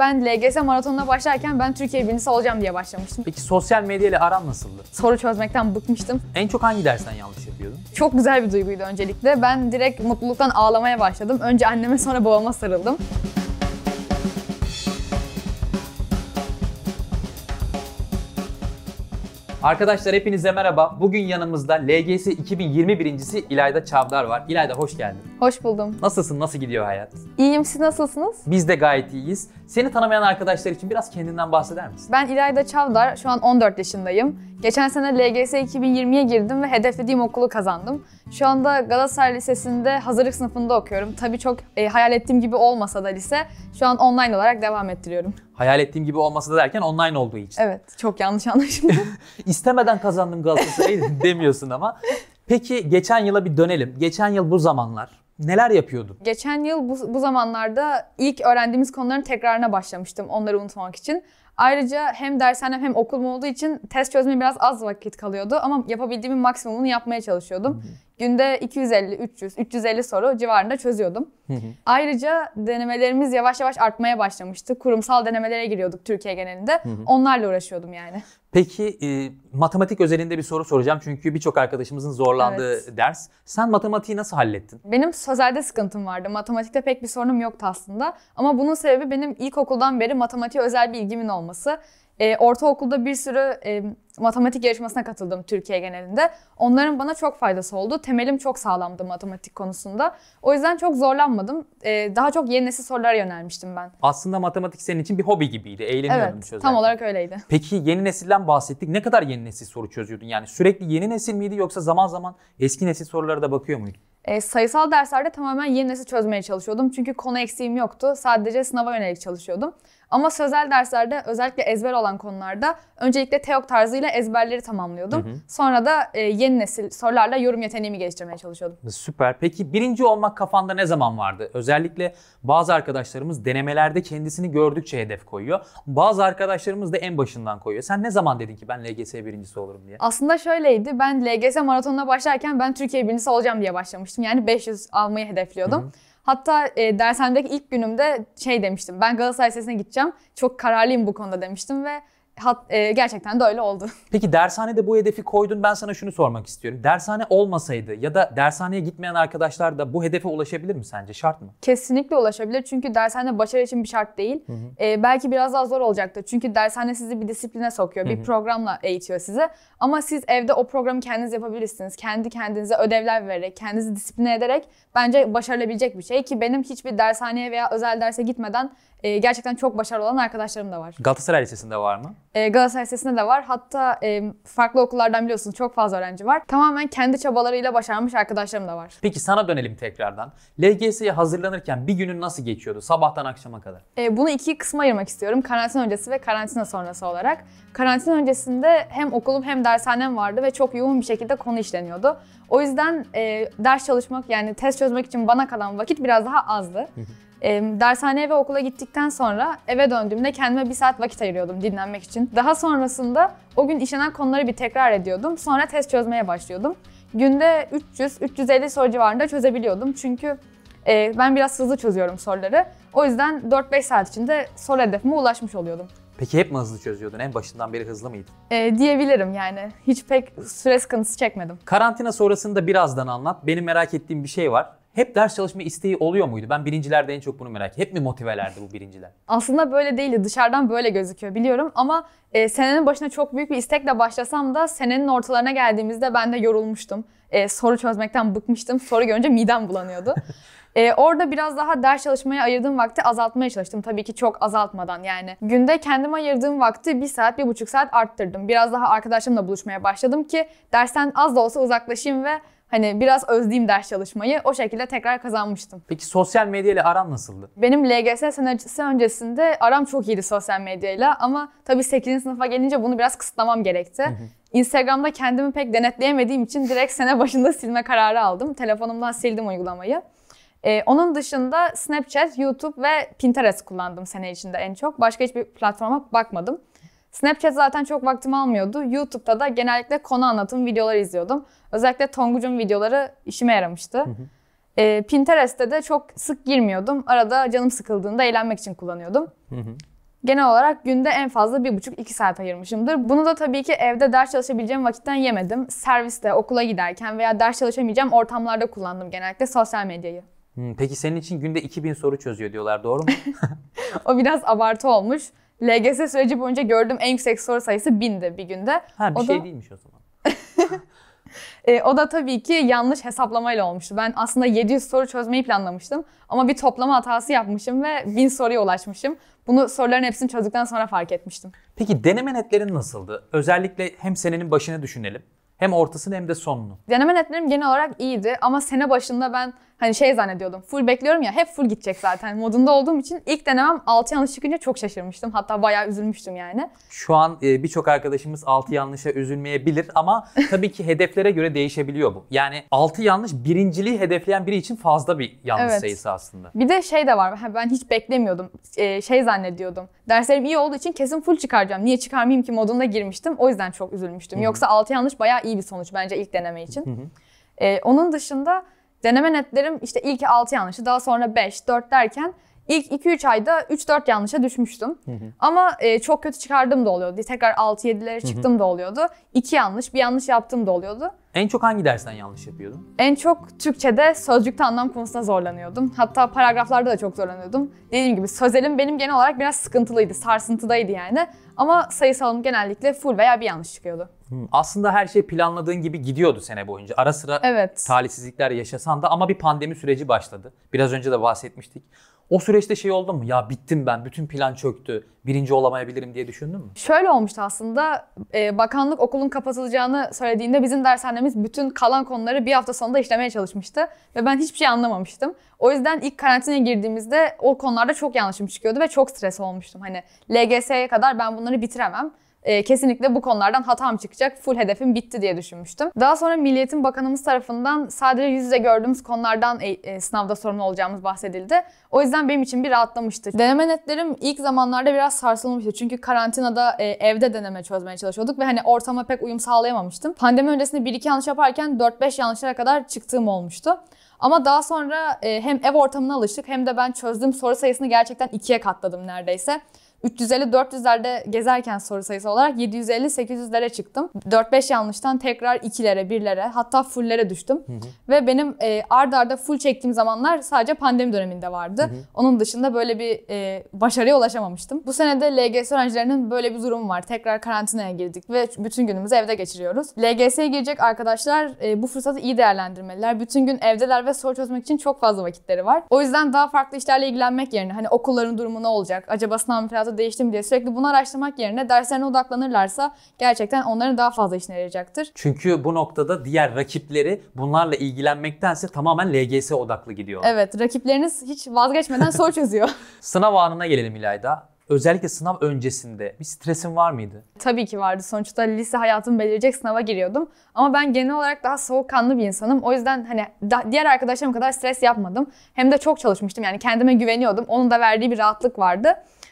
Ben LGS maratonuna başlarken ben Türkiye birincisi olacağım diye başlamıştım. Peki sosyal medyayla aran nasıldı? Soru çözmekten bıkmıştım. En çok hangi dersten yanlış yapıyordun? Çok güzel bir duyguydu öncelikle. Ben direkt mutluluktan ağlamaya başladım. Önce anneme sonra babama sarıldım. Arkadaşlar hepinize merhaba. Bugün yanımızda LGS 2020 birincisi İlayda Çavdar var. İlayda hoş geldin. Hoş buldum. Nasılsın? Nasıl gidiyor hayat? İyiyim. Siz nasılsınız? Biz de gayet iyiyiz. Seni tanımayan arkadaşlar için biraz kendinden bahseder misin? Ben İlayda Çavdar, şu an 14 yaşındayım. Geçen sene LGS 2020'ye girdim ve hedeflediğim okulu kazandım. Şu anda Galatasaray Lisesi'nde hazırlık sınıfında okuyorum. Tabii çok e, hayal ettiğim gibi olmasa da lise şu an online olarak devam ettiriyorum. Hayal ettiğim gibi olmasa da derken online olduğu için. Evet, çok yanlış anlaşıldı. İstemeden kazandım Galatasaray'ı demiyorsun ama. Peki geçen yıla bir dönelim. Geçen yıl bu zamanlar neler yapıyordun? Geçen yıl bu, bu zamanlarda ilk öğrendiğimiz konuların tekrarına başlamıştım onları unutmak için. Ayrıca hem dershanem hem okulum olduğu için test çözmeye biraz az vakit kalıyordu ama yapabildiğimin maksimumunu yapmaya çalışıyordum. Günde 250, 300, 350 soru civarında çözüyordum. Hı hı. Ayrıca denemelerimiz yavaş yavaş artmaya başlamıştı. Kurumsal denemelere giriyorduk Türkiye genelinde. Hı hı. Onlarla uğraşıyordum yani. Peki e, matematik özelinde bir soru soracağım çünkü birçok arkadaşımızın zorlandığı evet. ders. Sen matematiği nasıl hallettin? Benim sözelde sıkıntım vardı. Matematikte pek bir sorunum yoktu aslında. Ama bunun sebebi benim ilkokuldan beri matematiğe özel bir ilgimin olması e, ortaokulda bir sürü e, matematik yarışmasına katıldım Türkiye genelinde. Onların bana çok faydası oldu. Temelim çok sağlamdı matematik konusunda. O yüzden çok zorlanmadım. E, daha çok yeni nesil sorulara yönelmiştim ben. Aslında matematik senin için bir hobi gibiydi. Eğleniyordun evet, çözerken. tam olarak öyleydi. Peki yeni nesilden bahsettik. Ne kadar yeni nesil soru çözüyordun? Yani sürekli yeni nesil miydi yoksa zaman zaman eski nesil sorulara da bakıyor muydun? E, sayısal derslerde tamamen yeni nesil çözmeye çalışıyordum. Çünkü konu eksiğim yoktu. Sadece sınava yönelik çalışıyordum. Ama sözel derslerde özellikle ezber olan konularda öncelikle TEOK tarzıyla ezberleri tamamlıyordum. Hı hı. Sonra da e, yeni nesil sorularla yorum yeteneğimi geliştirmeye çalışıyordum. Süper. Peki birinci olmak kafanda ne zaman vardı? Özellikle bazı arkadaşlarımız denemelerde kendisini gördükçe hedef koyuyor. Bazı arkadaşlarımız da en başından koyuyor. Sen ne zaman dedin ki ben LGS birincisi olurum diye? Aslında şöyleydi. Ben LGS maratonuna başlarken ben Türkiye birincisi olacağım diye başlamıştım. Yani 500 almayı hedefliyordum. Hı hı. Hatta e, dershanedeki ilk günümde şey demiştim. Ben Galatasaray Lisesi'ne gideceğim. Çok kararlıyım bu konuda demiştim ve Hat, e, gerçekten de öyle oldu. Peki dershanede bu hedefi koydun. Ben sana şunu sormak istiyorum. Dershane olmasaydı ya da dershaneye gitmeyen arkadaşlar da bu hedefe ulaşabilir mi sence? Şart mı? Kesinlikle ulaşabilir. Çünkü dershane başarı için bir şart değil. Hı hı. E, belki biraz daha zor olacaktı Çünkü dershane sizi bir disipline sokuyor. Hı hı. Bir programla eğitiyor sizi. Ama siz evde o programı kendiniz yapabilirsiniz. Kendi kendinize ödevler vererek, kendinizi disipline ederek bence başarılabilecek bir şey. Ki benim hiçbir dershaneye veya özel derse gitmeden e, gerçekten çok başarılı olan arkadaşlarım da var. Galatasaray Lisesi'nde var mı? E, Galatasaray Lisesi'nde de var. Hatta e, farklı okullardan biliyorsunuz çok fazla öğrenci var. Tamamen kendi çabalarıyla başarmış arkadaşlarım da var. Peki sana dönelim tekrardan. LGS'ye hazırlanırken bir günün nasıl geçiyordu sabahtan akşama kadar? E, bunu iki kısma ayırmak istiyorum. Karantina öncesi ve karantina sonrası olarak. Karantina öncesinde hem okulum hem dershanem vardı ve çok yoğun bir şekilde konu işleniyordu. O yüzden e, ders çalışmak yani test çözmek için bana kalan vakit biraz daha azdı. E, dershaneye ve okula gittikten sonra eve döndüğümde kendime bir saat vakit ayırıyordum dinlenmek için. Daha sonrasında o gün işlenen konuları bir tekrar ediyordum. Sonra test çözmeye başlıyordum. Günde 300-350 soru civarında çözebiliyordum. Çünkü e, ben biraz hızlı çözüyorum soruları. O yüzden 4-5 saat içinde soru hedefime ulaşmış oluyordum. Peki hep mi hızlı çözüyordun? En başından beri hızlı mıydın? Ee, diyebilirim yani. Hiç pek süre sıkıntısı çekmedim. Karantina sonrasında birazdan anlat. Benim merak ettiğim bir şey var hep ders çalışma isteği oluyor muydu? Ben birincilerde en çok bunu merak Hep mi motivelerdi bu birinciler? Aslında böyle değildi. Dışarıdan böyle gözüküyor biliyorum ama e, senenin başına çok büyük bir istekle başlasam da senenin ortalarına geldiğimizde ben de yorulmuştum. E, soru çözmekten bıkmıştım. Soru görünce midem bulanıyordu. e, orada biraz daha ders çalışmaya ayırdığım vakti azaltmaya çalıştım. Tabii ki çok azaltmadan yani. Günde kendime ayırdığım vakti bir saat, bir buçuk saat arttırdım. Biraz daha arkadaşlarımla buluşmaya başladım ki dersten az da olsa uzaklaşayım ve hani biraz özlediğim ders çalışmayı o şekilde tekrar kazanmıştım. Peki sosyal medyayla aran nasıldı? Benim LGS senaryosu öncesinde aram çok iyiydi sosyal medyayla ama tabii 8. sınıfa gelince bunu biraz kısıtlamam gerekti. Instagram'da kendimi pek denetleyemediğim için direkt sene başında silme kararı aldım. Telefonumdan sildim uygulamayı. Ee, onun dışında Snapchat, YouTube ve Pinterest kullandım sene içinde en çok. Başka hiçbir platforma bakmadım. Snapchat zaten çok vaktimi almıyordu. YouTube'da da genellikle konu anlatım videoları izliyordum. Özellikle Tonguç'un videoları işime yaramıştı. Hı hı. Ee, Pinterest'te de çok sık girmiyordum. Arada canım sıkıldığında eğlenmek için kullanıyordum. Hı hı. Genel olarak günde en fazla 1,5-2 saat ayırmışımdır. Bunu da tabii ki evde ders çalışabileceğim vakitten yemedim. Serviste, okula giderken veya ders çalışamayacağım ortamlarda kullandım genellikle sosyal medyayı. peki senin için günde 2000 soru çözüyor diyorlar doğru mu? o biraz abartı olmuş. LGS süreci boyunca gördüğüm en yüksek soru sayısı binde bir günde. Ha bir o şey da... değilmiş o zaman. e, o da tabii ki yanlış hesaplamayla olmuştu. Ben aslında 700 soru çözmeyi planlamıştım ama bir toplama hatası yapmışım ve 1000 soruya ulaşmışım. Bunu soruların hepsini çözdükten sonra fark etmiştim. Peki deneme netlerin nasıldı? Özellikle hem senenin başını düşünelim. Hem ortasını hem de sonunu. Deneme netlerim genel olarak iyiydi ama sene başında ben hani şey zannediyordum. Full bekliyorum ya hep full gidecek zaten modunda olduğum için ilk denemem 6 yanlış çıkınca çok şaşırmıştım. Hatta bayağı üzülmüştüm yani. Şu an e, birçok arkadaşımız 6 yanlışa üzülmeyebilir ama tabii ki hedeflere göre değişebiliyor bu. Yani 6 yanlış birinciliği hedefleyen biri için fazla bir yanlış evet. sayısı aslında. Bir de şey de var. Ben hiç beklemiyordum. E, şey zannediyordum. Derslerim iyi olduğu için kesin full çıkaracağım. Niye çıkarmayayım ki modunda girmiştim. O yüzden çok üzülmüştüm. Hı-hı. Yoksa 6 yanlış bayağı iyi bir sonuç bence ilk deneme için. Hı-hı. E, onun dışında Deneme netlerim işte ilk 6 yanlışı, daha sonra 5, 4 derken İlk 2-3 ayda 3-4 yanlışa düşmüştüm. Hı hı. Ama e, çok kötü çıkardım da oluyordu. Tekrar 6-7'lere çıktım hı hı. da oluyordu. 2 yanlış, bir yanlış yaptım da oluyordu. En çok hangi dersten yanlış yapıyordun? En çok Türkçe'de sözcükte anlam konusunda zorlanıyordum. Hatta paragraflarda da çok zorlanıyordum. Dediğim gibi sözelim benim genel olarak biraz sıkıntılıydı, sarsıntıdaydı yani. Ama sayısalım genellikle full veya bir yanlış çıkıyordu. Hmm. Aslında her şey planladığın gibi gidiyordu sene boyunca. Ara sıra evet. talihsizlikler yaşasan da ama bir pandemi süreci başladı. Biraz önce de bahsetmiştik. O süreçte şey oldu mu? Ya bittim ben, bütün plan çöktü, birinci olamayabilirim diye düşündün mü? Şöyle olmuştu aslında, e, bakanlık okulun kapatılacağını söylediğinde bizim dershanemiz bütün kalan konuları bir hafta sonunda işlemeye çalışmıştı. Ve ben hiçbir şey anlamamıştım. O yüzden ilk karantinaya girdiğimizde o konularda çok yanlışım çıkıyordu ve çok stres olmuştum. Hani LGS'ye kadar ben bunları bitiremem e, kesinlikle bu konulardan hatam çıkacak. Full hedefim bitti diye düşünmüştüm. Daha sonra Milliyetin Bakanımız tarafından sadece yüz yüze gördüğümüz konulardan e, e, sınavda sorumlu olacağımız bahsedildi. O yüzden benim için bir rahatlamıştı. Deneme netlerim ilk zamanlarda biraz sarsılmıştı. Çünkü karantinada e, evde deneme çözmeye çalışıyorduk ve hani ortama pek uyum sağlayamamıştım. Pandemi öncesinde bir iki yanlış yaparken 4-5 yanlışlara kadar çıktığım olmuştu. Ama daha sonra e, hem ev ortamına alıştık hem de ben çözdüğüm soru sayısını gerçekten ikiye katladım neredeyse. 350-400'lerde gezerken soru sayısı olarak 750-800'lere çıktım. 4-5 yanlıştan tekrar 2'lere, 1'lere hatta full'lere düştüm. Hı hı. Ve benim e, ard arda full çektiğim zamanlar sadece pandemi döneminde vardı. Hı hı. Onun dışında böyle bir e, başarıya ulaşamamıştım. Bu sene de LGS öğrencilerinin böyle bir durumu var. Tekrar karantinaya girdik ve bütün günümüzü evde geçiriyoruz. LGS'ye girecek arkadaşlar e, bu fırsatı iyi değerlendirmeliler. Bütün gün evdeler ve soru çözmek için çok fazla vakitleri var. O yüzden daha farklı işlerle ilgilenmek yerine hani okulların durumu ne olacak? Acaba sınav müfredatı hayata değiştim diye sürekli bunu araştırmak yerine derslerine odaklanırlarsa gerçekten onların daha fazla işine yarayacaktır. Çünkü bu noktada diğer rakipleri bunlarla ilgilenmektense tamamen LGS odaklı gidiyor. Evet rakipleriniz hiç vazgeçmeden soru çözüyor. Sınav anına gelelim İlayda özellikle sınav öncesinde bir stresin var mıydı? Tabii ki vardı. Sonuçta lise hayatımı belirleyecek sınava giriyordum. Ama ben genel olarak daha soğukkanlı bir insanım. O yüzden hani diğer arkadaşlarım kadar stres yapmadım. Hem de çok çalışmıştım. Yani kendime güveniyordum. Onun da verdiği bir rahatlık vardı.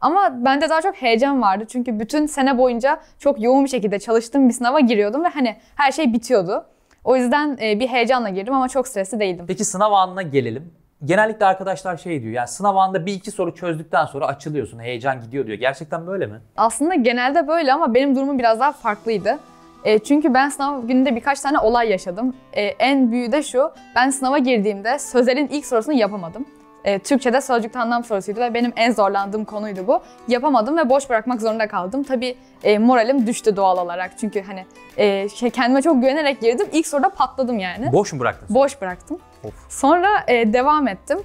Ama bende daha çok heyecan vardı. Çünkü bütün sene boyunca çok yoğun bir şekilde çalıştığım bir sınava giriyordum ve hani her şey bitiyordu. O yüzden e, bir heyecanla girdim ama çok stresli değildim. Peki sınav anına gelelim. Genellikle arkadaşlar şey diyor yani sınav anında bir iki soru çözdükten sonra açılıyorsun heyecan gidiyor diyor. Gerçekten böyle mi? Aslında genelde böyle ama benim durumum biraz daha farklıydı. E, çünkü ben sınav gününde birkaç tane olay yaşadım. E, en büyüğü de şu, ben sınava girdiğimde sözelin ilk sorusunu yapamadım. E, Türkçe'de sözcük anlam sorusuydu ve benim en zorlandığım konuydu bu. Yapamadım ve boş bırakmak zorunda kaldım. Tabii e, moralim düştü doğal olarak. Çünkü hani e, şey, kendime çok güvenerek girdim. İlk soruda patladım yani. Boş mu bıraktın? Boş bıraktım. Of. Sonra e, devam ettim.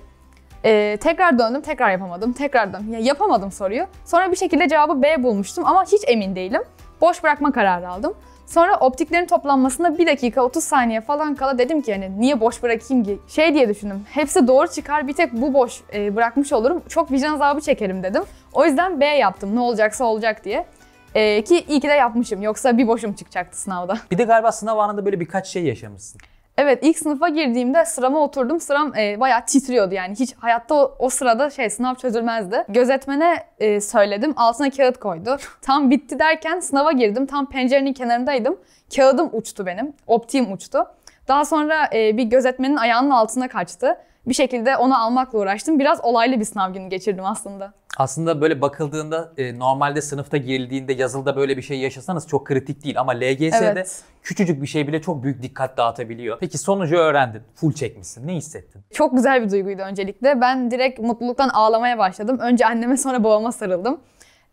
Ee, tekrar döndüm, tekrar yapamadım, tekrar döndüm. Ya, yapamadım soruyu. Sonra bir şekilde cevabı B bulmuştum ama hiç emin değilim. Boş bırakma kararı aldım. Sonra optiklerin toplanmasında 1 dakika 30 saniye falan kala dedim ki hani niye boş bırakayım ki? Şey diye düşündüm. Hepsi doğru çıkar bir tek bu boş e, bırakmış olurum. Çok vicdan azabı çekerim dedim. O yüzden B yaptım ne olacaksa olacak diye. E, ki iyi ki de yapmışım. Yoksa bir boşum çıkacaktı sınavda. Bir de galiba sınav anında böyle birkaç şey yaşamışsın. Evet ilk sınıfa girdiğimde sırama oturdum. Sıram e, bayağı titriyordu yani. Hiç hayatta o, o sırada şey sınav çözülmezdi. Gözetmene e, söyledim. Altına kağıt koydu. Tam bitti derken sınava girdim. Tam pencerenin kenarındaydım. Kağıdım uçtu benim. Optiğim uçtu. Daha sonra e, bir gözetmenin ayağının altına kaçtı. Bir şekilde onu almakla uğraştım. Biraz olaylı bir sınav günü geçirdim aslında aslında böyle bakıldığında e, normalde sınıfta girildiğinde yazılıda böyle bir şey yaşasanız çok kritik değil ama LGS'de evet. küçücük bir şey bile çok büyük dikkat dağıtabiliyor. Peki sonucu öğrendin. Full çekmişsin. Ne hissettin? Çok güzel bir duyguydu öncelikle. Ben direkt mutluluktan ağlamaya başladım. Önce anneme sonra babama sarıldım.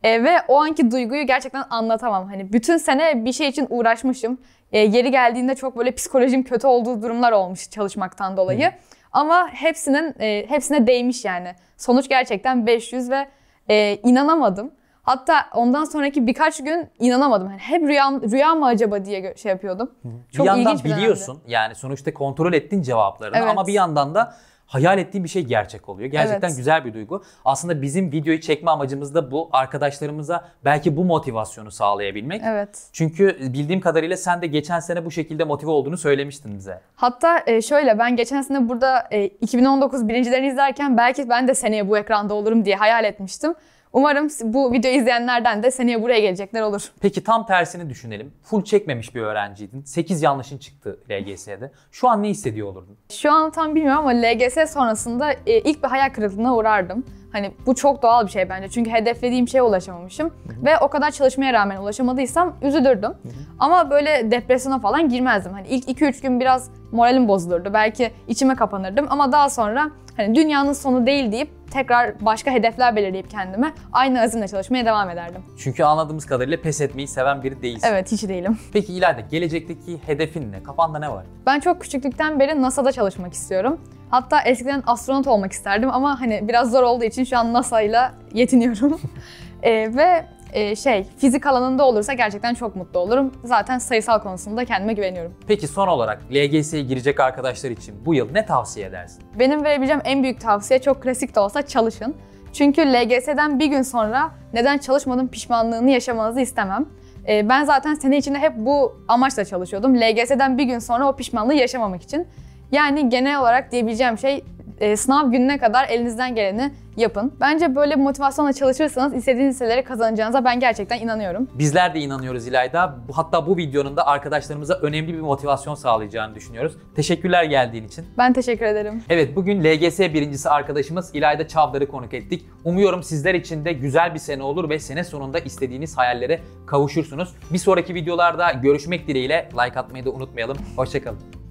E, ve o anki duyguyu gerçekten anlatamam. Hani bütün sene bir şey için uğraşmışım. E, yeri geldiğinde çok böyle psikolojim kötü olduğu durumlar olmuş çalışmaktan dolayı. Hı. Ama hepsinin e, hepsine değmiş yani. Sonuç gerçekten 500 ve e, inanamadım. Hatta ondan sonraki birkaç gün inanamadım. Yani hep rüya, rüya mı acaba diye şey yapıyordum. Çok yandan ilginç bir biliyorsun dönemdi. yani sonuçta kontrol ettin cevaplarını evet. ama bir yandan da hayal ettiğin bir şey gerçek oluyor. Gerçekten evet. güzel bir duygu. Aslında bizim videoyu çekme amacımız da bu. Arkadaşlarımıza belki bu motivasyonu sağlayabilmek. Evet. Çünkü bildiğim kadarıyla sen de geçen sene bu şekilde motive olduğunu söylemiştin bize. Hatta e, şöyle ben geçen sene burada 2019 e, birincilerini izlerken belki ben de seneye bu ekranda olurum diye hayal etmiştim. Umarım bu videoyu izleyenlerden de seneye buraya gelecekler olur. Peki tam tersini düşünelim. Full çekmemiş bir öğrenciydin. 8 yanlışın çıktı LGS'de. Şu an ne hissediyor olurdun? Şu an tam bilmiyorum ama LGS sonrasında e, ilk bir hayal kırıklığına uğrardım. Hani bu çok doğal bir şey bence. Çünkü hedeflediğim şeye ulaşamamışım. Hı-hı. Ve o kadar çalışmaya rağmen ulaşamadıysam üzülürdüm. Hı-hı. Ama böyle depresyona falan girmezdim. Hani ilk 2-3 gün biraz moralim bozulurdu. Belki içime kapanırdım ama daha sonra hani dünyanın sonu değil deyip tekrar başka hedefler belirleyip kendime aynı azimle çalışmaya devam ederdim. Çünkü anladığımız kadarıyla pes etmeyi seven biri değilsin. Evet hiç değilim. Peki ileride gelecekteki hedefin ne? Kafanda ne var? Ben çok küçüklükten beri NASA'da çalışmak istiyorum. Hatta eskiden astronot olmak isterdim ama hani biraz zor olduğu için şu an NASA ile yetiniyorum. ee, ve e, şey fizik alanında olursa gerçekten çok mutlu olurum. Zaten sayısal konusunda kendime güveniyorum. Peki son olarak LGS'ye girecek arkadaşlar için bu yıl ne tavsiye edersin? Benim verebileceğim en büyük tavsiye çok klasik de olsa çalışın. Çünkü LGS'den bir gün sonra neden çalışmadım pişmanlığını yaşamanızı istemem. E, ben zaten sene içinde hep bu amaçla çalışıyordum. LGS'den bir gün sonra o pişmanlığı yaşamamak için. Yani genel olarak diyebileceğim şey e, sınav gününe kadar elinizden geleni yapın. Bence böyle bir motivasyonla çalışırsanız istediğiniz liseleri kazanacağınıza ben gerçekten inanıyorum. Bizler de inanıyoruz İlayda. Hatta bu videonun da arkadaşlarımıza önemli bir motivasyon sağlayacağını düşünüyoruz. Teşekkürler geldiğin için. Ben teşekkür ederim. Evet bugün LGS birincisi arkadaşımız İlayda Çavdar'ı konuk ettik. Umuyorum sizler için de güzel bir sene olur ve sene sonunda istediğiniz hayallere kavuşursunuz. Bir sonraki videolarda görüşmek dileğiyle like atmayı da unutmayalım. Hoşçakalın.